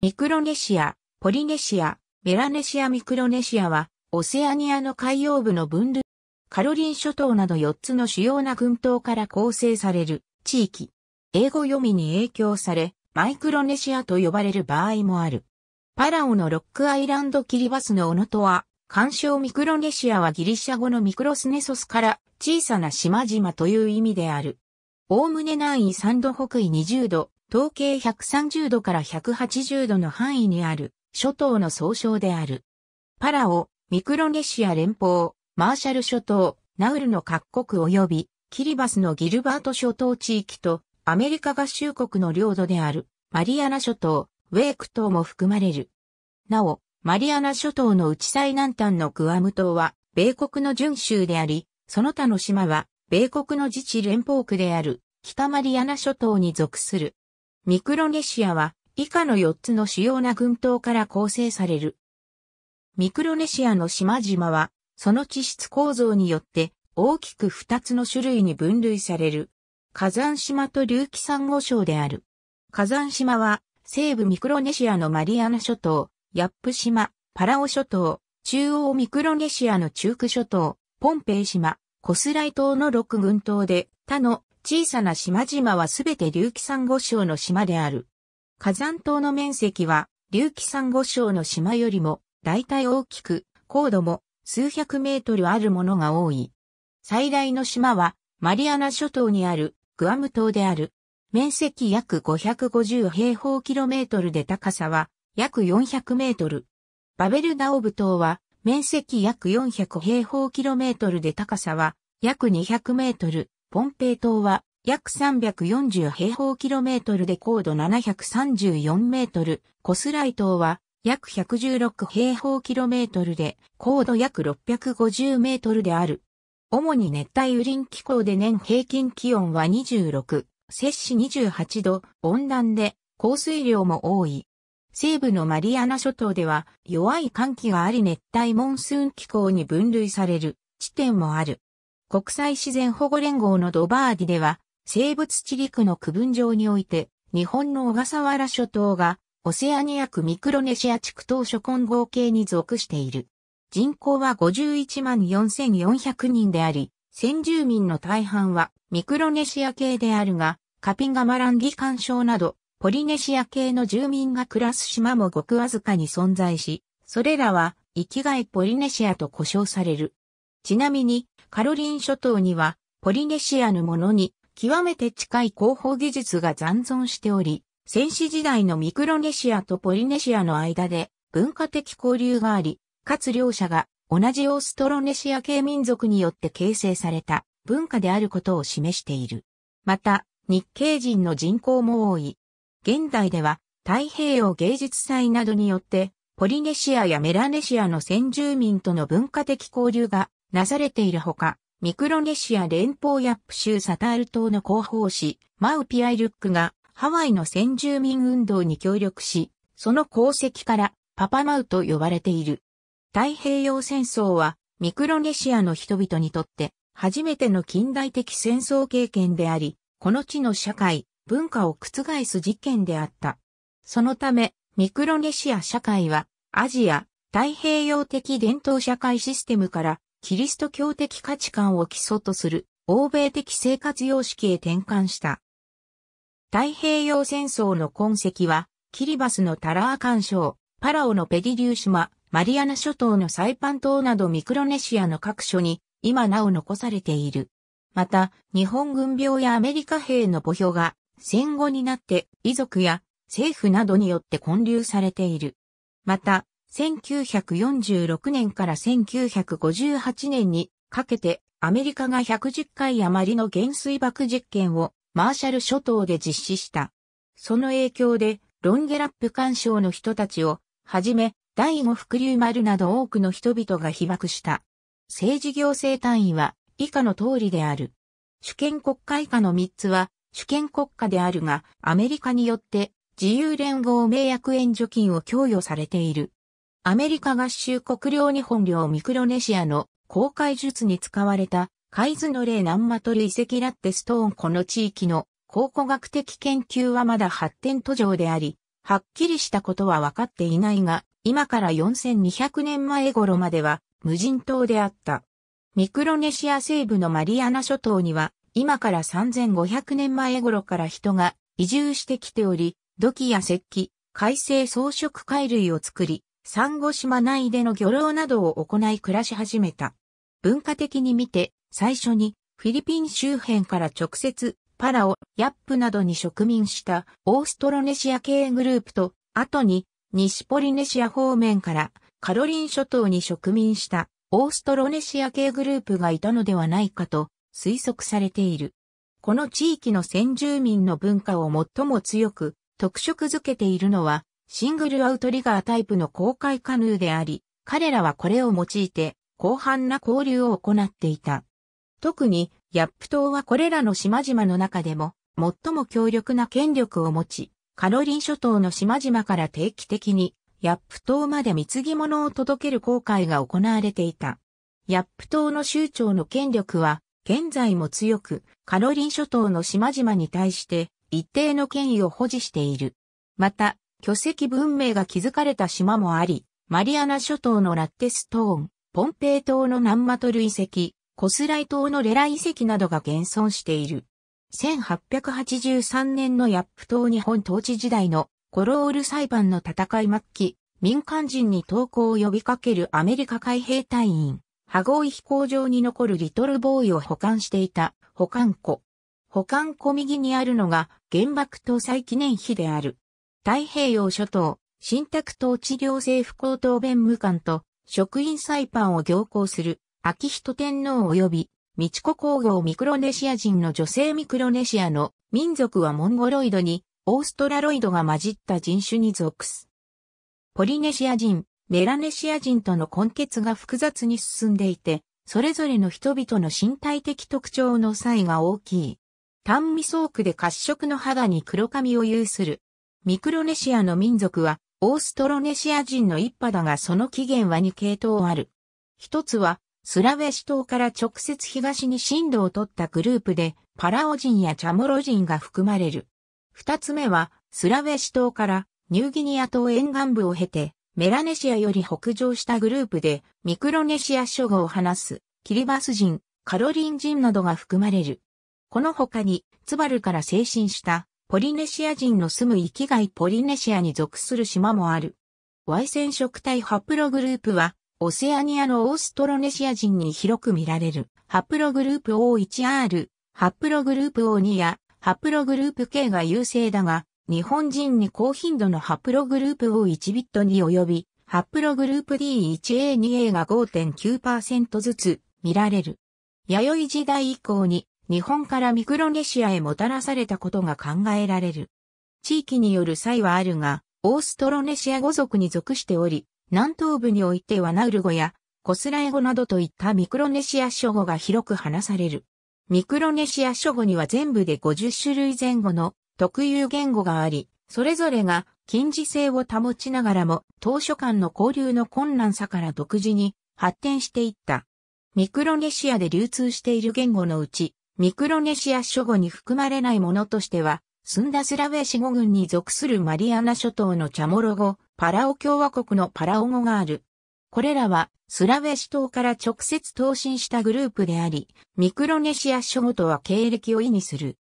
ミクロネシア、ポリネシア、メラネシア・ミクロネシアは、オセアニアの海洋部の分類、カロリン諸島など4つの主要な群島から構成される地域。英語読みに影響され、マイクロネシアと呼ばれる場合もある。パラオのロックアイランドキリバスのオノトア、干渉ミクロネシアはギリシャ語のミクロスネソスから小さな島々という意味である。おおむね南緯3度北緯20度、統計130度から180度の範囲にある諸島の総称である。パラオ、ミクロネシア連邦、マーシャル諸島、ナウルの各国及び、キリバスのギルバート諸島地域と、アメリカ合衆国の領土である、マリアナ諸島、ウェーク島も含まれる。なお、マリアナ諸島の内最南端のグアム島は、米国の準州であり、その他の島は、米国の自治連邦区である、北マリアナ諸島に属する。ミクロネシアは以下の4つの主要な群島から構成される。ミクロネシアの島々は、その地質構造によって大きく2つの種類に分類される。火山島と隆起珊瑚礁である。火山島は、西部ミクロネシアのマリアナ諸島、ヤップ島、パラオ諸島、中央ミクロネシアの中区諸島、ポンペイ島、コスライ島の6群島で、他の小さな島々はすべて隆起珊瑚礁の島である。火山島の面積は隆起珊瑚礁の島よりも大体大きく、高度も数百メートルあるものが多い。最大の島はマリアナ諸島にあるグアム島である。面積約550平方キロメートルで高さは約400メートル。バベルダオブ島は面積約400平方キロメートルで高さは約200メートル。ポンペイ島は約340平方キロメートルで高度734メートル、コスライ島は約116平方キロメートルで高度約650メートルである。主に熱帯雨林気候で年平均気温は26、摂氏28度、温暖で降水量も多い。西部のマリアナ諸島では弱い寒気があり熱帯モンスーン気候に分類される地点もある。国際自然保護連合のドバーディでは、生物地理区の区分上において、日本の小笠原諸島が、オセアニア区ミクロネシア地区島諸混合系に属している。人口は51万4400人であり、先住民の大半はミクロネシア系であるが、カピガマランギ干渉など、ポリネシア系の住民が暮らす島もごくわずかに存在し、それらは、生きがいポリネシアと呼称される。ちなみに、カロリン諸島には、ポリネシアのものに、極めて近い広報技術が残存しており、戦死時代のミクロネシアとポリネシアの間で文化的交流があり、かつ両者が同じオーストロネシア系民族によって形成された文化であることを示している。また、日系人の人口も多い。現代では太平洋芸術祭などによって、ポリネシアやメラネシアの先住民との文化的交流がなされているほか、ミクロネシア連邦ヤップ州サタール島の広報誌、マウピアイルックが、ハワイの先住民運動に協力し、その功績からパパマウと呼ばれている。太平洋戦争はミクロネシアの人々にとって初めての近代的戦争経験であり、この地の社会、文化を覆す事件であった。そのため、ミクロネシア社会はアジア太平洋的伝統社会システムからキリスト教的価値観を基礎とする欧米的生活様式へ転換した。太平洋戦争の痕跡は、キリバスのタラー干渉、パラオのペディリュー島、マリアナ諸島のサイパン島などミクロネシアの各所に今なお残されている。また、日本軍病やアメリカ兵の墓標が戦後になって遺族や政府などによって建立されている。また、1946年から1958年にかけてアメリカが110回余りの原水爆実験をマーシャル諸島で実施した。その影響でロンゲラップ干渉の人たちをはじめ第五福竜丸など多くの人々が被爆した。政治行政単位は以下の通りである。主権国家以下の3つは主権国家であるがアメリカによって自由連合名約援助金を供与されている。アメリカ合衆国領日本領ミクロネシアの公開術に使われた海図の例南マトル遺跡ラッテストーンこの地域の考古学的研究はまだ発展途上であり、はっきりしたことは分かっていないが、今から4200年前頃までは無人島であった。ミクロネシア西部のマリアナ諸島には、今から3500年前頃から人が移住してきており、土器や石器、海星装飾貝類を作り、ンゴ島内での漁労などを行い暮らし始めた。文化的に見て、最初にフィリピン周辺から直接パラオ、ヤップなどに植民したオーストロネシア系グループと、後に西ポリネシア方面からカロリン諸島に植民したオーストロネシア系グループがいたのではないかと推測されている。この地域の先住民の文化を最も強く特色づけているのはシングルアウトリガータイプの公開カヌーであり、彼らはこれを用いて、広範な交流を行っていた。特に、ヤップ島はこれらの島々の中でも、最も強力な権力を持ち、カロリン諸島の島々から定期的に、ヤップ島まで貢ぎ物を届ける航海が行われていた。ヤップ島の州長の権力は、現在も強く、カロリン諸島の島々に対して、一定の権威を保持している。また、巨石文明が築かれた島もあり、マリアナ諸島のラッテストーン、ポンペイ島のナンマトル遺跡、コスライ島のレラ遺跡などが現存している。1883年のヤップ島日本統治時代のコロール裁判の戦い末期、民間人に投降を呼びかけるアメリカ海兵隊員、ハゴイ飛行場に残るリトルボーイを保管していた保管庫。保管庫右にあるのが原爆搭載記念碑である。太平洋諸島、新宅統治領政府高等弁務官と、職員サイパンを行行する、秋人天皇及び、美智子皇后ミクロネシア人の女性ミクロネシアの民族はモンゴロイドにオーストラロイドが混じった人種に属す。ポリネシア人、メラネシア人との根結が複雑に進んでいて、それぞれの人々の身体的特徴の差異が大きい。短味層区で褐色の肌に黒髪を有するミクロネシアの民族は、オーストロネシア人の一派だがその起源は二系統ある。一つは、スラウェシ島から直接東に進路を取ったグループで、パラオ人やチャモロ人が含まれる。二つ目は、スラウェシ島からニューギニア島沿岸部を経て、メラネシアより北上したグループで、ミクロネシア諸語を話す、キリバス人、カロリン人などが含まれる。この他に、ツバルから精神したポリネシア人の住む域外ポリネシアに属する島もある。Y 染色体ハプログループは、オセアニアのオーストロネシア人に広く見られる、ハプログループ O1R、ハプログループ O2 や、ハプログループ K が優勢だが、日本人に高頻度のハプログループ O1 ビットに及び、ハプログループ D1A2A が5.9%ずつ見られる。弥生時代以降に日本からミクロネシアへもたらされたことが考えられる。地域による際はあるが、オーストロネシア語族に属しており、南東部においてはナウル語やコスラエ語などといったミクロネシア諸語が広く話される。ミクロネシア諸語には全部で50種類前後の特有言語があり、それぞれが近似性を保ちながらも当初間の交流の困難さから独自に発展していった。ミクロネシアで流通している言語のうち、ミクロネシア諸語に含まれないものとしては、スンダスラウェシ語群に属するマリアナ諸島のチャモロ語、パラオ共和国のパラオ語がある。これらは、スラウェシ島から直接投進したグループであり、ミクロネシア諸語とは経歴を意味する。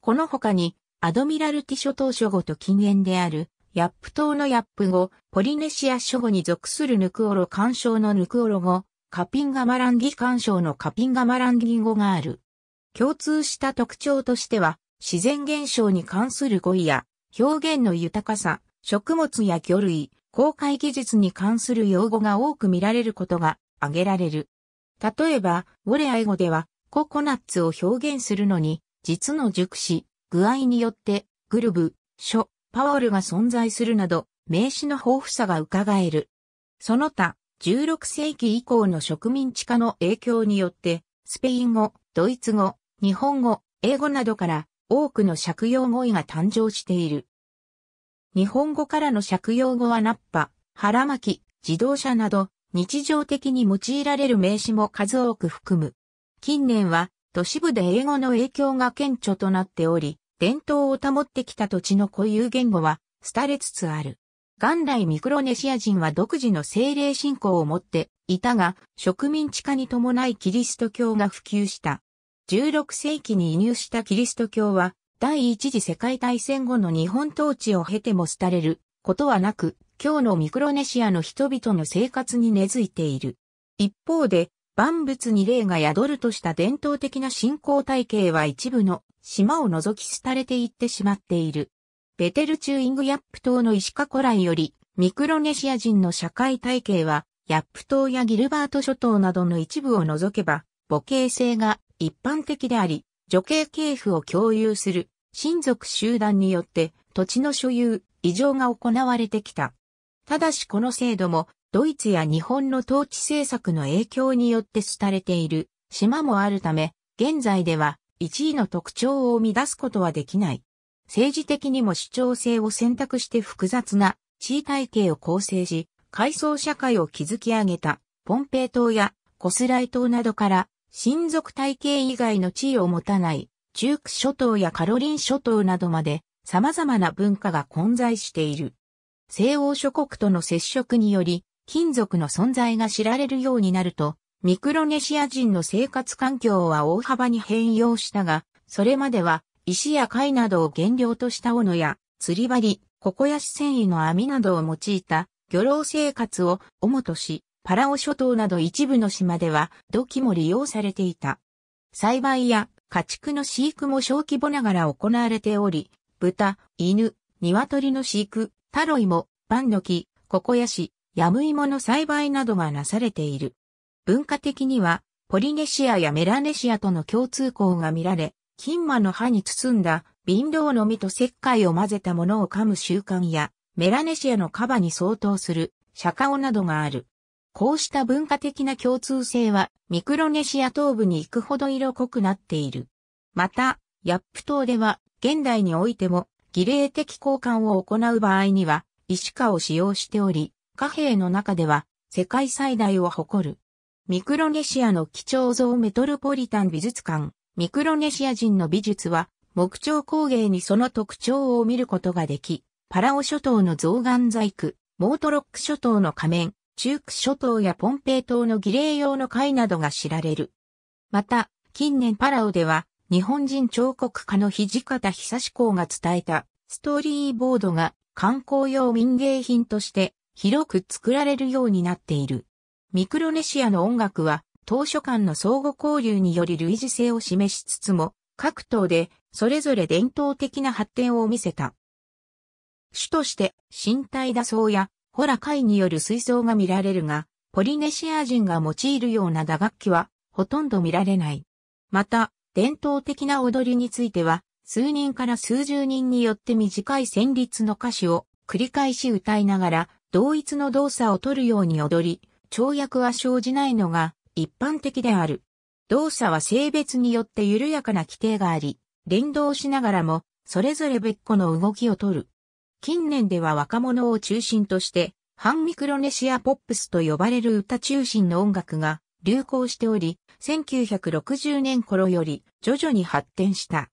この他に、アドミラルティ諸島諸語と近縁である、ヤップ島のヤップ語、ポリネシア諸語に属するヌクオロ干渉のヌクオロ語、カピンガマランギ干渉のカピンガマランギ語がある。共通した特徴としては、自然現象に関する語彙や、表現の豊かさ、食物や魚類、公開技術に関する用語が多く見られることが挙げられる。例えば、ウォレアイ語では、ココナッツを表現するのに、実の熟し、具合によって、グルブ、書、パオルが存在するなど、名詞の豊富さが伺える。その他、16世紀以降の植民地化の影響によって、スペイン語、ドイツ語、日本語、英語などから多くの借用語彙が誕生している。日本語からの借用語はナッパ、腹巻き、自動車など日常的に用いられる名詞も数多く含む。近年は都市部で英語の影響が顕著となっており、伝統を保ってきた土地の固有言語は廃れつつある。元来ミクロネシア人は独自の精霊信仰を持っていたが、植民地化に伴いキリスト教が普及した。16世紀に移入したキリスト教は、第一次世界大戦後の日本統治を経ても廃れることはなく、今日のミクロネシアの人々の生活に根付いている。一方で、万物に霊が宿るとした伝統的な信仰体系は一部の島を除き廃れていってしまっている。ベテルチューイングヤップ島の石化古来より、ミクロネシア人の社会体系は、ヤップ島やギルバート諸島などの一部を除けば、母系性が一般的であり、女系系譜を共有する親族集団によって土地の所有、異常が行われてきた。ただしこの制度もドイツや日本の統治政策の影響によって廃れている島もあるため、現在では一位の特徴を生み出すことはできない。政治的にも主張性を選択して複雑な地位体系を構成し、階層社会を築き上げたポンペイ島やコスライ島などから親族体系以外の地位を持たない中区諸島やカロリン諸島などまで様々な文化が混在している。西欧諸国との接触により、金属の存在が知られるようになると、ミクロネシア人の生活環境は大幅に変容したが、それまでは石や貝などを原料とした斧や釣り針、ココヤシ繊維の網などを用いた漁労生活を主とし、パラオ諸島など一部の島では土器も利用されていた。栽培や家畜の飼育も小規模ながら行われており、豚、犬、鶏の飼育、タロイモ、パンの木、ココヤシ、ヤムイモの栽培などがなされている。文化的には、ポリネシアやメラネシアとの共通項が見られ、金馬の歯に包んだ、貧銅の実と石灰を混ぜたものを噛む習慣や、メラネシアのカバに相当する、シャカオなどがある。こうした文化的な共通性はミクロネシア東部に行くほど色濃くなっている。また、ヤップ島では現代においても儀礼的交換を行う場合には石化を使用しており、貨幣の中では世界最大を誇る。ミクロネシアの貴重像メトロポリタン美術館、ミクロネシア人の美術は木彫工芸にその特徴を見ることができ、パラオ諸島の象眼細工、モートロック諸島の仮面、中区諸島やポンペイ島の儀礼用の貝などが知られる。また、近年パラオでは、日本人彫刻家の土方久志公が伝えたストーリーボードが観光用民芸品として広く作られるようになっている。ミクロネシアの音楽は当初間の相互交流により類似性を示しつつも、各島でそれぞれ伝統的な発展を見せた。主として、身体打創やホラ貝による水槽が見られるが、ポリネシア人が用いるような打楽器はほとんど見られない。また、伝統的な踊りについては、数人から数十人によって短い旋律の歌詞を繰り返し歌いながら、同一の動作を取るように踊り、跳躍は生じないのが一般的である。動作は性別によって緩やかな規定があり、連動しながらも、それぞれ別個の動きを取る。近年では若者を中心として、反ミクロネシアポップスと呼ばれる歌中心の音楽が流行しており、1960年頃より徐々に発展した。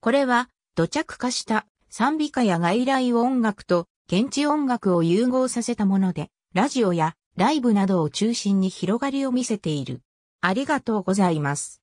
これは土着化した賛美歌や外来音楽と現地音楽を融合させたもので、ラジオやライブなどを中心に広がりを見せている。ありがとうございます。